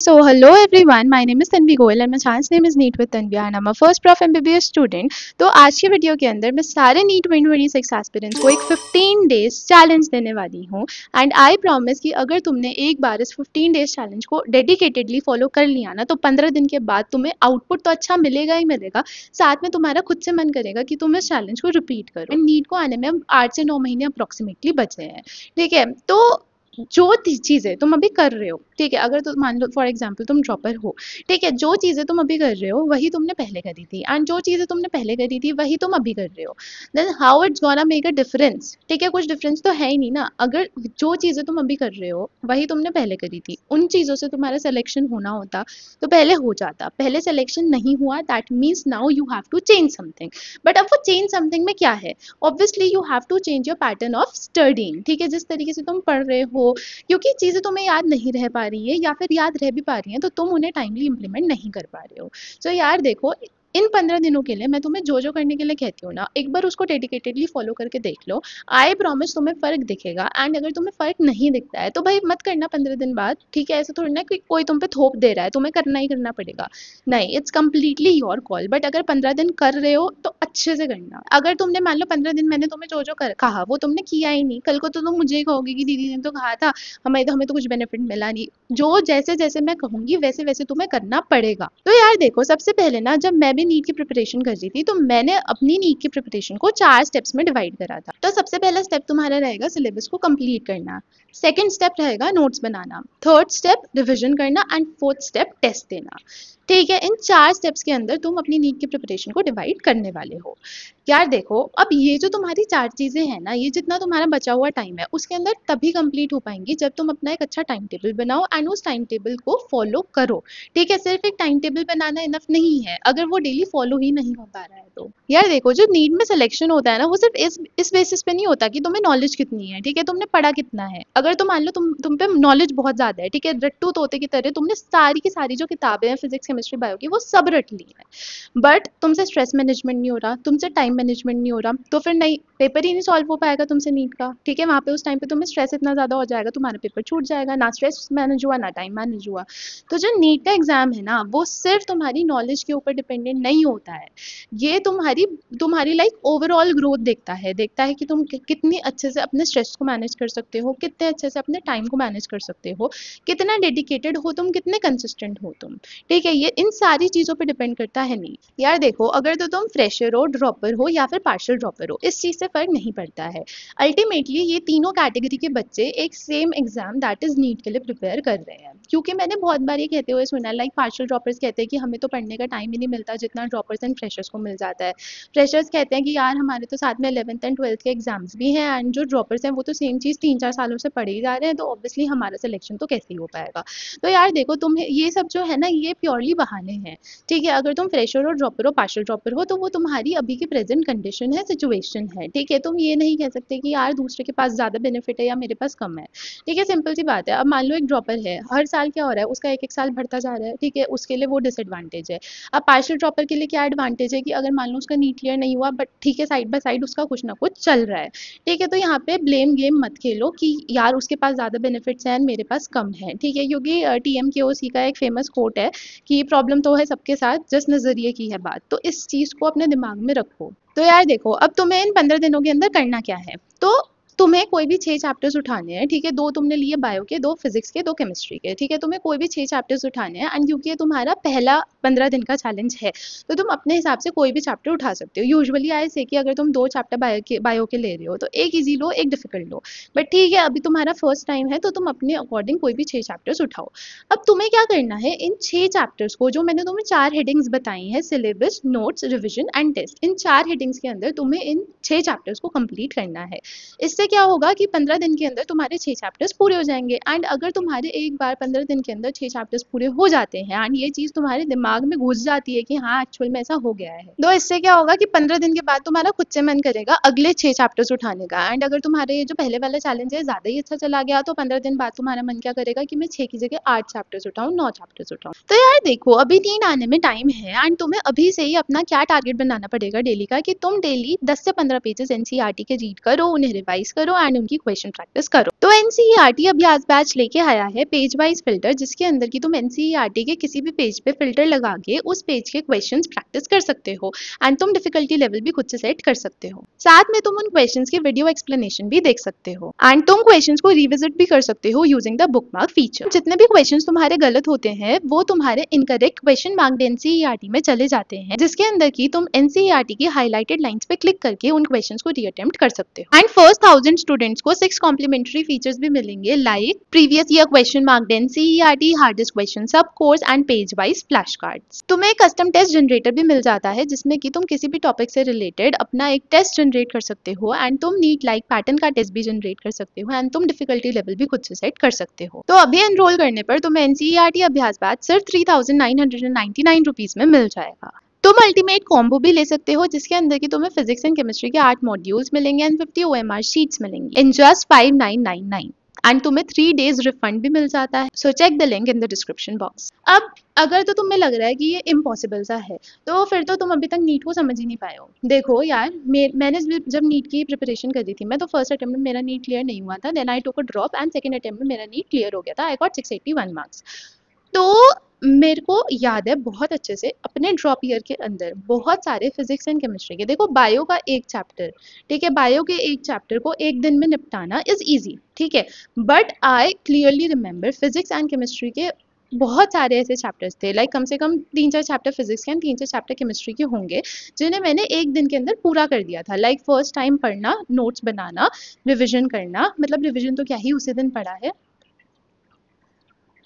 So hello everyone, my name is Tanvi Goel and my chance name is Neat with Tanvi and I'm a first prof MBBS student. तो आज की video के अंदर मैं सारे NEET 2026 aspirants को एक 15 डेज चैलेंज देने वाली हूँ एंड आई प्रॉमिस कि अगर तुमने एक बार इस 15 डेज चैलेंज को डेडिकेटेडली फॉलो कर लिया ना तो 15 दिन के बाद तुम्हें आउटपुट तो अच्छा मिलेगा ही मिलेगा साथ में तुम्हारा खुद से मन करेगा कि तुम इस चैलेंज को रिपीट करो एंड नीट को आने में आठ से नौ महीने अप्रॉक्सीमेटली बचे हैं ठीक है तो जो चीज़ें तुम अभी कर रहे हो ठीक है अगर तुम मान लो फॉर एग्जाम्पल तुम ड्रॉपर हो ठीक है जो चीज़ें तुम अभी कर रहे हो वही तुमने पहले करी थी एंड जो चीज़ें तुमने पहले करी थी वही तुम अभी कर रहे हो then how it's gonna make a difference ठीक है कुछ डिफरेंस तो है ही नहीं ना अगर जो चीज़ें तुम अभी कर रहे हो वही तुमने पहले करी थी उन चीज़ों से तुम्हारा सिलेक्शन होना होता तो पहले हो जाता पहले सिलेक्शन नहीं हुआ that means now you have to change something but अब वो चेंज समथिंग में क्या है obviously you have to change your pattern of studying ठीक है जिस तरीके से तुम पढ़ रहे हो क्योंकि चीज़ें तुम्हें याद नहीं रह पा रही है या फिर याद रह भी पा रही हैं तो तुम उन्हें टाइमली इम्प्लीमेंट नहीं कर पा रहे हो तो यार देखो इन पंद्रह दिनों के लिए मैं तुम्हें जो जो करने के लिए कहती हूँ ना एक बार उसको डेडिकेटेडली फॉलो करके देख लो आई प्रॉमिस तुम्हें फ़र्क दिखेगा एंड अगर तुम्हें फ़र्क नहीं दिखता है तो भाई मत करना पंद्रह दिन बाद ठीक है ऐसा थोड़ी ना कि कोई तुम पे थोप दे रहा है तुम्हें करना ही करना पड़ेगा नहीं it's completely your call but अगर पंद्रह दिन कर रहे हो तो अच्छे से करना अगर तुमने मान लो पंद्रह दिन मैंने तुम्हें जो जो कर कहा वो तुमने किया ही नहीं कल को तो तुम मुझे ही कहोगे कि दीदी ने तो कहा था हमें तो हमें तो कुछ बेनिफिट मिला नहीं जो जैसे जैसे मैं कहूंगी वैसे वैसे तुम्हें करना पड़ेगा तो यार देखो सबसे पहले ना जब मैं भी नीट की प्रिपरेशन कर रही थी तो मैंने अपनी नीट की प्रिपरेशन को चार स्टेप्स में डिवाइड करा था तो सबसे पहला स्टेप तुम्हारा रहेगा सिलेबस को कम्प्लीट करना सेकेंड स्टेप रहेगा नोट्स बनाना थर्ड स्टेप रिविजन करना एंड फोर्थ स्टेप टेस्ट देना ठीक है इन चार स्टेप्स के अंदर तुम अपनी नीट की प्रिपरेशन को डिवाइड करने वाले हो यार देखो अब ये जो तुम्हारी चार चीज़ें हैं ना ये जितना तुम्हारा बचा हुआ टाइम है उसके अंदर तभी कंप्लीट हो पाएंगी जब तुम अपना एक अच्छा टाइम टेबल बनाओ एंड उस टाइम टेबल को फॉलो करो ठीक है सिर्फ एक टाइम टेबल बनाना इनफ नहीं है अगर वो डेली फॉलो ही नहीं हो पा रहा है तो यार देखो जो नीट में सिलेक्शन होता है ना वो सिर्फ इस इस बेसिस पे नहीं होता कि तुम्हें नॉलेज कितनी है ठीक है तुमने पढ़ा कितना है अगर तुम मान लो तुम तुम पे नॉलेज बहुत ज़्यादा है ठीक है रट्टू तोते की तरह तुमने सारी की सारी जो किताबें हैं फिजिक्स केमिस्ट्री बायो की वो सब रट ली है बट तुमसे स्ट्रेस मैनेजमेंट नहीं हो रहा तुमसे टाइम मैनेजमेंट नहीं हो रहा तो फिर नहीं पेपर ही नहीं सॉल्व हो पाएगा तुमसे नीट का ठीक है वहाँ पे उस टाइम पे तुम्हें स्ट्रेस इतना ज़्यादा हो जाएगा तुम्हारा पेपर छूट जाएगा ना स्ट्रेस मैनेज हुआ ना टाइम मैनेज हुआ तो जो नीट का एग्ज़ाम है ना वो सिर्फ तुम्हारी नॉलेज के ऊपर डिपेंडेंट नहीं होता है ये तुम्हारी तुम्हारी लाइक ओवरऑल ग्रोथ देखता है देखता है कि तुम कितनी अच्छे से अपने स्ट्रेस को मैनेज कर सकते हो कितने अच्छे से अपने टाइम को मैनेज कर सकते हो कितना डेडिकेटेड हो तुम कितने कंसिस्टेंट हो तुम ठीक है ये ये इन सारी चीज़ों पर डिपेंड करता है नहीं यार देखो अगर तो तुम फ्रेशर हो ड्रॉपर हो या फिर पार्शल ड्रॉपर हो इस चीज़ से फ़र्क नहीं पड़ता है अल्टीमेटली ये तीनों कैटेगरी के बच्चे एक same exam that is NEET के लिए प्रिपेयर कर रहे हैं क्योंकि मैंने बहुत बार ये कहते हुए सुना लाइक पार्शल ड्रॉपर्स कहते हैं कि हमें तो पढ़ने का टाइम ही नहीं मिलता जितना ड्रॉपर्स एंड फ्रेशर्स को मिल जाता है फ्रेशर्स कहते हैं कि यार हमारे तो साथ में अलेवंथ एंड ट्वेल्थ के एग्जाम्स भी हैं एंड जो ड्रॉपर्स हैं वो तो सेम चीज़ तीन चार सालों से पढ़े ही जा रहे हैं तो ऑब्वियसली हमारा सिलेक्शन तो कैसे ही हो पाएगा तो यार देखो तुम ये सब जो है ना ये प्योरली बहाने हैं ठीक है अगर तुम फ्रेशर हो ड्रॉपर हो पार्शल ड्रॉपर हो तो वो तुम्हारी अभी की प्रेजेंट कंडीशन है सिचुएशन है ठीक है तुम ये नहीं कह सकते कि यार दूसरे के पास ज़्यादा बेनिफिट है या मेरे पास कम है ठीक है सिंपल सी बात है अब मान लो एक ड्रॉपर है हर साल क्या हो रहा है उसका एक एक साल बढ़ता जा रहा है ठीक है उसके लिए वो डिसएडवांटेज है अब पार्शल ड्रॉपर के लिए क्या एडवांटेज है कि अगर मान लो उसका नीट क्लियर नहीं हुआ बट ठीक है साइड बाय साइड उसका कुछ ना कुछ चल रहा है ठीक है तो यहाँ पे ब्लेम गेम मत खेलो कि यार उसके पास ज़्यादा बेनिफिट्स हैं मेरे पास कम है ठीक है क्योंकि टी एम के ओ सी का एक फेमस कोट है कि प्रॉब्लम तो है सबके साथ जिस नज़रिए की है बात तो इस चीज़ को अपने दिमाग में रखो तो यार देखो अब तुम्हें इन पंद्रह दिनों के अंदर करना क्या है तो तुम्हें कोई भी छह चैप्टर्स उठाने हैं ठीक है दो तुमने लिए बायो के दो फिजिक्स के दो केमिस्ट्री के ठीक है तुम्हें कोई भी छह चैप्टर्स उठाने हैं एंड क्योंकि तुम्हारा पहला पंद्रह दिन का चैलेंज है तो तुम अपने हिसाब से कोई भी चैप्टर उठा सकते हो यूजली आए से कि अगर तुम दो चैप्टर बायो के बायो के ले रहे हो तो एक ईजी लो एक डिफिकल्ट लो बट ठीक है अभी तुम्हारा फर्स्ट टाइम है तो तुम अपने अकॉर्डिंग कोई भी छह चैप्टर्स उठाओ अब तुम्हें क्या करना है इन छह चैप्टर्स को जो मैंने तुम्हें चार हेडिंग्स बताई हैं syllabus notes revision and test इन चार हेडिंग्स के अंदर तुम्हें इन छह चैप्टर्स को कंप्लीट करना है इससे क्या होगा कि पंद्रह दिन के अंदर तुम्हारे छह चैप्टर्स पूरे हो जाएंगे एंड अगर तुम्हारे एक बार पंद्रह दिन के अंदर छह चैप्टर्स पूरे हो जाते हैं एंड ये चीज़ तुम्हारे दिमाग में घुस जाती है कि हाँ एक्चुअल में ऐसा हो गया है तो इससे क्या होगा कि पंद्रह दिन के बाद तुम्हारा खुद से मन करेगा अगले छह चैप्टर्स उठाने का एंड अगर तुम्हारे जो पहले वाला चैलेंज है ज़्यादा ही अच्छा चला गया तो पंद्रह दिन बाद तुम्हारा मन क्या करेगा कि मैं छह की जगह आठ चैप्टर्स उठाऊँ नौ चैप्टर्स उठाऊ तो यार देखो अभी नींद आने में टाइम है एंड तुम्हें अभी से ही अपना क्या टारगेट बनाना पड़ेगा डेली का कि तुम डेली दस से पंद्रह पेजेस एनसीआर e के रीड करो उन्हें रिवाइज करो एंड उनकी क्वेश्चन प्रैक्टिस करो तो एनसीईआरटी e आज बैच लेके आया है पेज वाइज फिल्टर जिसके अंदर की तुम एनसीईआरटी e के किसी भी पेज पे फिल्टर लगा के उस पेज के क्वेश्चंस प्रैक्टिस कर सकते हो एंड तुम डिफिकल्टी लेवल भी खुद से सेट कर सकते हो साथ में तुम उन क्वेश्चन के वीडियो एक्सप्लेनेशन भी देख सकते हो एंड तुम क्वेश्चन को रिविजिट भी कर सकते हो using the bookmark feature जितने भी क्वेश्चन तुम्हारे गलत होते हैं वो तुम्हारे इनकरेक्ट क्वेश्चन मार्ग एनसीईआरटी में चले जाते हैं जिसके अंदर e की तुम एनसीईआरटी की हाईलाइटेड लाइन पे क्लिक करके उन क्वेश्चन को रीअटेम्प्ट कर सकते हो and first thousand thousand students को सिक्स कॉम्प्लीमेंट्री फीचर्स भी मिलेंगे like previous year question mark then NCERT hardest question सब course and page wise flash card तुम्हें कस्टम टेस्ट जनरेटर भी मिल जाता है जिसमें कि तुम किसी भी टॉपिक से रिलेटेड अपना एक टेस्ट जनरेट कर सकते हो एंड तुम नीट लाइक पैटर्न का टेस्ट भी जनरेट कर सकते हो एंड तुम डिफिकल्टी लेवल भी खुद से सेट कर सकते हो तो अभी एनरोल करने पर तुम्हें एनसीईआरटी e अभ्यास बाद सिर्फ three thousand nine hundred and ninety nine rupees में मिल जाएगा तुम अल्टीमेट कॉम्बो भी ले सकते हो जिसके अंदर की तुम्हें फिजिक्स एंड केमिस्ट्री के आठ मॉड्यूल्स मिलेंगे and fifty O M R sheet मिलेंगे in just five nine nine nine and तुम्हें थ्री डेज रिफंड भी मिल जाता है so check the link in the description box अब अगर तो तुम्हें लग रहा है कि ये इम्पॉसिबल सा है तो फिर तो तुम अभी तक नीट को समझ ही नहीं पाए हो देखो यार मैंने जब नीट की प्रिपरेशन कर दी थी मैं तो फर्स्ट अटेम्प्ट में मेरा नीट क्लियर नहीं हुआ था then I took a drop and second attempt में मेरा नीट क्लियर हो गया था I got six eighty one marks तो मेरे को याद है बहुत अच्छे से अपने ड्रॉप ईयर के अंदर बहुत सारे फिजिक्स एंड केमिस्ट्री के देखो बायो का एक चैप्टर ठीक है बायो के एक चैप्टर को एक दिन में निपटाना इज़ ईजी ठीक है but I clearly remember physics and chemistry के बहुत सारे ऐसे चैप्टर्स थे लाइक like, कम से कम तीन चार चैप्टर फिजिक्स के तीन चार चैप्टर केमिस्ट्री के होंगे जिन्हें मैंने एक दिन के अंदर पूरा कर दिया था लाइक फर्स्ट टाइम पढ़ना नोट्स बनाना रिविजन करना मतलब रिविजन तो क्या ही उसी दिन पढ़ा है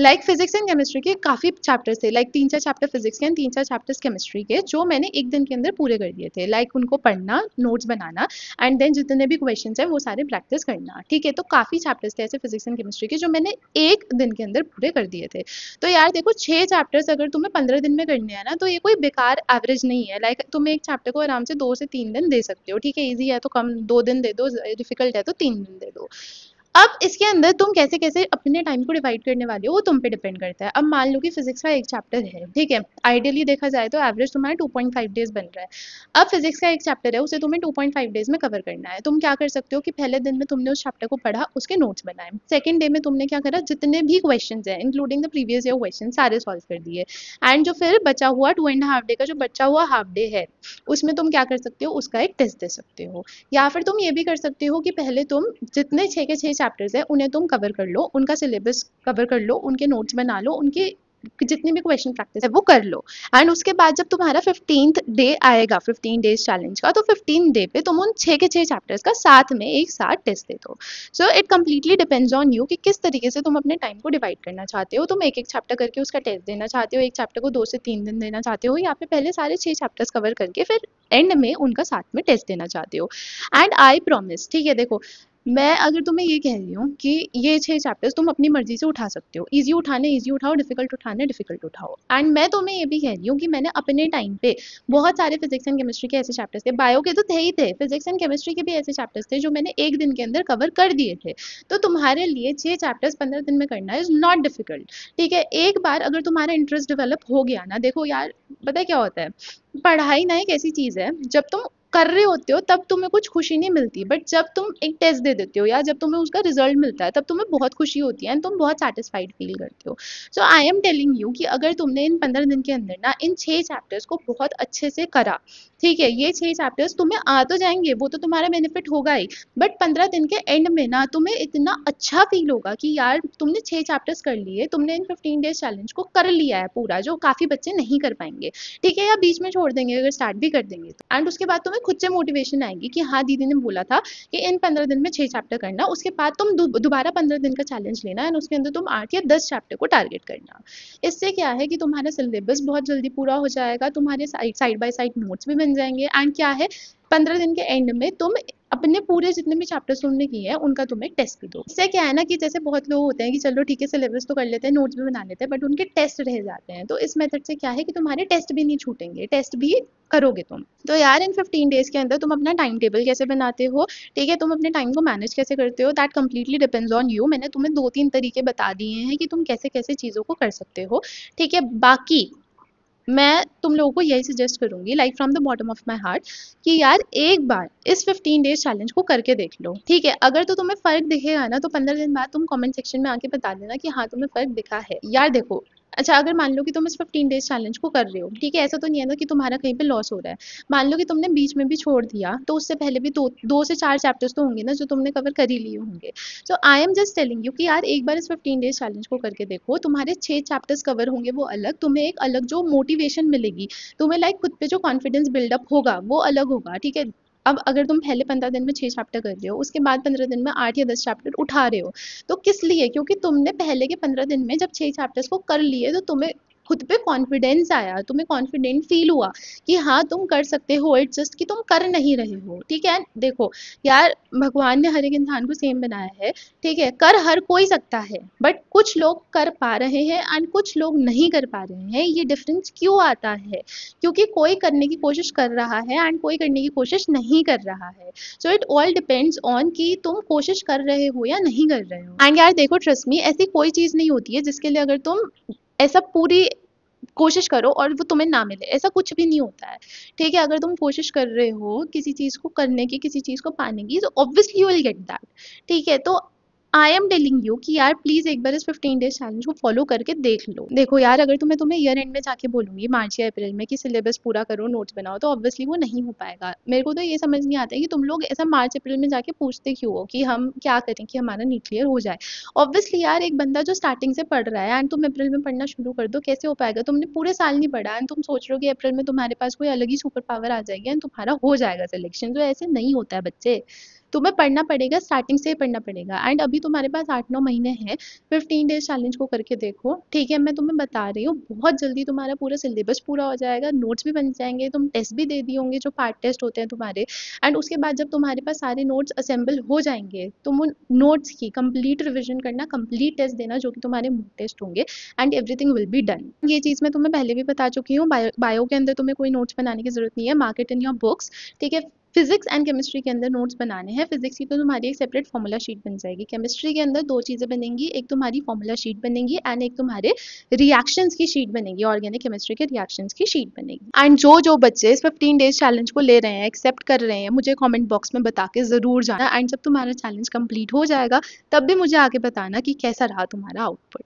लाइक फिजिक्स एंड केमिस्ट्री के काफ़ी चैप्टर्स थे लाइक तीन चार चैप्टर फिजिक्स के एंड तीन चार चैप्टर्स केमिस्ट्री के जो मैंने एक दिन के अंदर पूरे कर दिए थे लाइक like उनको पढ़ना नोट्स बनाना एंड देन जितने भी क्वेश्चन हैं वो सारे प्रैक्टिस करना ठीक है तो काफ़ी चैप्टर्स थे ऐसे फिजिक्स एंड केमिस्ट्री के जो मैंने एक दिन के अंदर पूरे कर दिए थे तो यार देखो छह चैप्टर्स अगर तुम्हें पंद्रह दिन में करने हैं ना तो ये कोई बेकार एवरेज नहीं है लाइक like, तुम एक चैप्टर को आराम से दो से तीन दिन दे सकते हो ठीक है ईजी है तो कम दो दिन दे दो डिफिकल्ट है तो तीन दिन दे दो अब इसके अंदर तुम कैसे कैसे अपने टाइम को डिवाइड करने वाले हो वो तुम पे डिपेंड करता है अब मान लो कि फिजिक्स का एक चैप्टर है ठीक है आइडियली देखा जाए तो एवरेज तुम्हारा 2.5 डेज बन रहा है अब फिजिक्स का एक चैप्टर है उसे तुम्हें 2.5 डेज में कवर करना है तुम क्या कर सकते हो कि पहले दिन में तुमने उस चैप्टर को पढ़ा उसके नोट्स बनाए सेकेंड डे में तुमने क्या करा जितने भी क्वेश्चन है including the previous year question सारे सॉल्व कर दिए एंड जो फिर बचा हुआ टू एंड हाफ डे का जो बचा हुआ हाफ डे है उसमें तुम क्या कर सकते हो उसका एक टेस्ट दे सकते हो या फिर तुम ये भी कर सकते हो कि पहले तुम जितने छः के छः चैप्टर्स हैं उन्हें तुम कवर कर लो उनका सिलेबस कवर कर लो उनके नोट्स बना लो उनके जितनी भी क्वेश्चन प्रैक्टिस है वो कर लो एंड उसके बाद जब तुम्हारा फिफ्टीन डे आएगा फिफ्टीन डेज चैलेंज का तो फिफ्टीन डे पे तुम उन छः के छः चैप्टर्स का साथ में एक साथ टेस्ट दे दो so it completely depends on you कि किस तरीके से तुम अपने टाइम को डिवाइड करना चाहते हो तुम एक एक चैप्टर करके उसका टेस्ट देना चाहते हो एक चैप्टर को दो से तीन दिन देना चाहते हो या फिर पहले सारे छः चैप्टर्स कवर करके फिर एंड में उनका साथ में टेस्ट देना चाहते हो एंड आई प्रोमिस ठीक है देखो मैं अगर तुम्हें ये कह रही हूँ कि ये छह चैप्टर्स तुम अपनी मर्जी से उठा सकते हो इजी उठाने इजी उठाओ डिफिकल्ट उठाने डिफिकल्ट उठाओ एंड मैं तुम्हें ये भी कह रही हूँ कि मैंने अपने टाइम पे बहुत सारे फिजिक्स एंड केमिस्ट्री के ऐसे चैप्टर्स थे बायो के तो थे ही थे फिजिक्स एंड केमिस्ट्री के भी ऐसे चैप्टर्स थे जो मैंने एक दिन के अंदर कवर कर दिए थे तो तुम्हारे लिए छह चैप्टर्स पंद्रह दिन में करना इज नॉट डिफिकल्ट ठीक है एक बार अगर तुम्हारा इंटरेस्ट डेवलप हो गया ना देखो यार पता क्या होता है पढ़ाई ना एक ऐसी चीज़ है जब तुम कर रहे होते हो तब तुम्हें कुछ खुशी नहीं मिलती बट जब तुम एक टेस्ट दे देते हो या जब तुम्हें उसका रिजल्ट मिलता है तब तुम्हें बहुत खुशी होती है एंड तुम बहुत सेटिस्फाइड फील करते हो so I am telling you कि अगर तुमने इन पंद्रह दिन के अंदर ना इन छः चैप्टर्स को बहुत अच्छे से करा ठीक है ये छह चैप्टर्स तुम्हें आ तो जाएंगे वो तो तुम्हारा बेनिफिट होगा ही बट पंद्रह दिन के एंड में ना तुम्हें इतना अच्छा फील होगा कि यार तुमने छह चैप्टर्स कर लिए तुमने इन फिफ्टीन डेज चैलेंज को कर लिया है पूरा जो काफ़ी बच्चे नहीं कर पाएंगे ठीक है या बीच में छोड़ देंगे अगर स्टार्ट भी कर देंगे तो एंड उसके बाद तुम्हें खुद से मोटिवेशन आएगी कि हाँ दीदी ने बोला था कि इन पंद्रह दिन में छह चैप्टर करना उसके बाद तुम दोबारा पंद्रह दिन का चैलेंज लेना एंड उसके अंदर तुम आठ या दस चैप्टर को टारगेट करना इससे क्या है कि तुम्हारा सिलेबस बहुत जल्दी पूरा हो जाएगा तुम्हारे साइड बाई साइड नोट्स भी बन जाएंगे एंड क्या है पंद्रह दिन के एंड में तुम अपने पूरे जितने भी चैप्टर्स तुमने किए हैं उनका तुम्हें टेस्ट भी दो इससे क्या है ना कि जैसे बहुत लोग होते हैं कि चलो ठीक है सिलेबस तो कर लेते हैं नोट्स भी बना लेते हैं बट उनके टेस्ट रह जाते हैं तो इस मेथड से क्या है कि तुम्हारे टेस्ट भी नहीं छूटेंगे टेस्ट भी करोगे तुम तो यार इन फिफ्टीन डेज के अंदर तुम अपना टाइम टेबल कैसे बनाते हो ठीक है तुम अपने टाइम को मैनेज कैसे करते हो that completely depends on you मैंने तुम्हें दो तीन तरीके बता दिए हैं कि तुम कैसे कैसे चीज़ों को कर सकते हो ठीक है बाकी मैं तुम लोगों को यही सजेस्ट करूंगी like from the bottom of my heart कि यार एक बार इस फिफ्टीन डेज चैलेंज को करके देख लो ठीक है अगर तो तुम्हें फ़र्क दिखेगा ना तो पंद्रह दिन बाद तुम कॉमेंट सेक्शन में आके बता देना कि हाँ तुम्हें फ़र्क दिखा है यार देखो अच्छा अगर मान लो कि तुम इस फिफ्टीन डेज चैलेंज को कर रहे हो ठीक है ऐसा तो नहीं है ना कि तुम्हारा कहीं पर लॉस हो रहा है मान लो कि तुमने बीच में भी छोड़ दिया तो उससे पहले भी दो दो से चार चैप्टर्स तो होंगे ना जो तुमने कवर कर ही लिए होंगे so I am just telling you कि यार एक बार इस फिफ्टीन डेज चैलेंज को करके देखो तुम्हारे छह चैप्टर्स कवर होंगे वो अलग तुम्हें एक अलग जो मोटिवेशन मिलेगी तुम्हें लाइक खुद पे जो कॉन्फिडेंस बिल्डअप होगा वो अलग होगा ठीक है अब अगर तुम पहले पंद्रह दिन में छह चैप्टर कर रहे हो उसके बाद पंद्रह दिन में आठ या दस चैप्टर उठा रहे हो तो किस लिए क्योंकि तुमने पहले के पंद्रह दिन में जब छह चैप्टर्स को कर लिए तो तुम्हें खुद पे कॉन्फिडेंस आया तुम्हें कॉन्फिडेंट फील हुआ कि हाँ तुम कर सकते हो इट्स जस्ट कि तुम कर नहीं रहे हो ठीक है देखो यार भगवान ने हर एक इंसान को सेम बनाया है ठीक है कर हर कोई सकता है बट कुछ लोग कर पा रहे हैं एंड कुछ लोग नहीं कर पा रहे हैं ये डिफरेंस क्यों आता है क्योंकि कोई करने की कोशिश कर रहा है एंड कोई करने की कोशिश नहीं कर रहा है so it all depends on कि तुम कोशिश कर रहे हो या नहीं कर रहे हो एंड यार देखो ट्रस्ट मी ऐसी कोई चीज़ नहीं होती है जिसके लिए अगर तुम ऐसा पूरी कोशिश करो और वो तुम्हें ना मिले ऐसा कुछ भी नहीं होता है ठीक है अगर तुम कोशिश कर रहे हो किसी चीज़ को करने की किसी चीज़ को पाने की तो obviously you will get that ठीक है तो आई एम टेलिंग यू कि यार प्लीज़ एक बार इस फिफ्टीन डेज चैलेंज को फॉलो करके देख लो देखो यार अगर तो तुम्हें तुम्हें ईयर एंड में जाके बोलूंगी मार्च या अप्रैल में कि सिलेबस पूरा करो नोट्स बनाओ तो ऑब्वियसली वो नहीं हो पाएगा मेरे को तो ये समझ नहीं आता है कि तुम लोग ऐसा मार्च अप्रैल में जाके पूछते क्यों हो कि हम क्या करें कि हमारा नीट क्लियर हो जाए ऑब्वियसली यार एक बंदा जो स्टार्टिंग से पढ़ रहा है एंड तुम अप्रैल में पढ़ना शुरू कर दो कैसे हो पाएगा तुमने पूरे साल नहीं पढ़ा एंड तुम सोच रहे हो कि अप्रैल में तुम्हारे पास कोई अलग ही सुपर पावर आ जाएगी एंड तुम्हारा हो जाएगा सिलेक्शन तो ऐसे नहीं होता है बच्चे तुम्हें पढ़ना पड़ेगा स्टार्टिंग से ही पढ़ना पड़ेगा एंड अभी तुम्हारे पास आठ नौ महीने हैं फिफ्टीन डेज चैलेंज को करके देखो ठीक है मैं तुम्हें बता रही हूँ बहुत जल्दी तुम्हारा पूरा सिलेबस पूरा हो जाएगा नोट्स भी बन जाएंगे तुम टेस्ट भी दे दिए होंगे जो पार्ट टेस्ट होते हैं तुम्हारे एंड उसके बाद जब तुम्हारे पास सारे नोट्स असेंबल हो जाएंगे तुम उन नोट्स की कंप्लीट रिविजन करना कंप्लीट टेस्ट देना जो कि तुम्हारे मुख टेस्ट होंगे and everything will be done ये चीज़ मैं तुम्हें पहले भी बता चुकी हूँ बायो, बायो के अंदर तुम्हें कोई नोट्स बनाने की जरूरत नहीं है मार्केट इन योर बुक्स ठीक है फिजिक्स एंड केमिस्ट्री के अंदर नोट्स बनाने हैं फिजिक्स की तो तुम्हारी एक सेपरेट फॉर्मूला शीट बन जाएगी केमिस्ट्री के अंदर दो चीज़ें बनेंगी एक तुम्हारी फॉर्मूला शीट बनेगी एंड एक तुम्हारे रिएक्शंस की शीट बनेगी ऑर्गेनिक केमिस्ट्री के रिएक्शंस की शीट बनेगी एंड जो जो बच्चे इस फिफ्टीन डेज चैलेंज को ले रहे हैं एक्सेप्ट कर रहे हैं मुझे कॉमेंट बॉक्स में बता के ज़रूर जाना एंड जब तुम्हारा चैलेंज कम्प्लीट हो जाएगा तब भी मुझे आगे बताना कि कैसा रहा तुम्हारा आउटपुट